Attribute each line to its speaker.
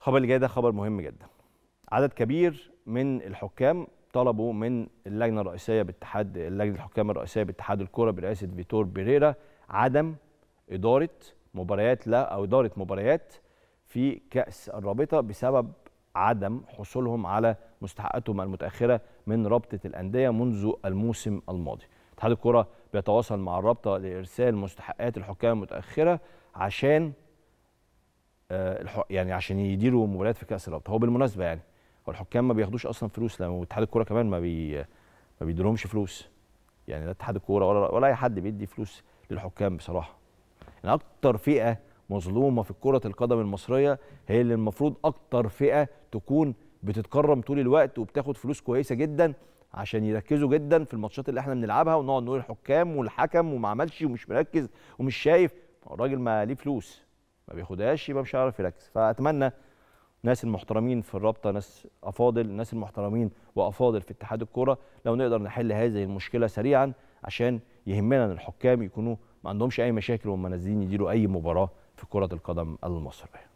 Speaker 1: الخبر اللي جاي ده خبر مهم جدا عدد كبير من الحكام طلبوا من اللجنه الرئيسيه باتحاد اللجنه الحكام الرئيسيه باتحاد الكره برئاسه فيتور بيريرا عدم اداره مباريات لا او اداره مباريات في كاس الرابطه بسبب عدم حصولهم على مستحقاتهم المتاخره من رابطه الانديه منذ الموسم الماضي. اتحاد الكره بيتواصل مع الرابطه لارسال مستحقات الحكام المتاخره عشان آه، يعني عشان يديروا مباريات في كاس الرابطه هو بالمناسبه يعني هو الحكام ما بياخدوش اصلا فلوس لما اتحاد الكوره كمان ما بي ما بيديلهمش فلوس يعني لا اتحاد الكوره ولا ولا اي حد بيدي فلوس للحكام بصراحه يعني اكتر فئه مظلومه في كره القدم المصريه هي اللي المفروض اكتر فئه تكون بتتكرم طول الوقت وبتاخد فلوس كويسه جدا عشان يركزوا جدا في الماتشات اللي احنا بنلعبها ونقعد نقول الحكام والحكم وما عملش ومش مركز ومش شايف الراجل ما ليه فلوس ما بياخدهاش يبقى مش هيعرف يركز فاتمنى ناس المحترمين في الرابطه ناس افاضل ناس المحترمين وافاضل في اتحاد الكوره لو نقدر نحل هذه المشكله سريعا عشان يهمنا ان الحكام يكونوا ما عندهمش اي مشاكل وهم نازلين يديروا اي مباراه في كره القدم المصريه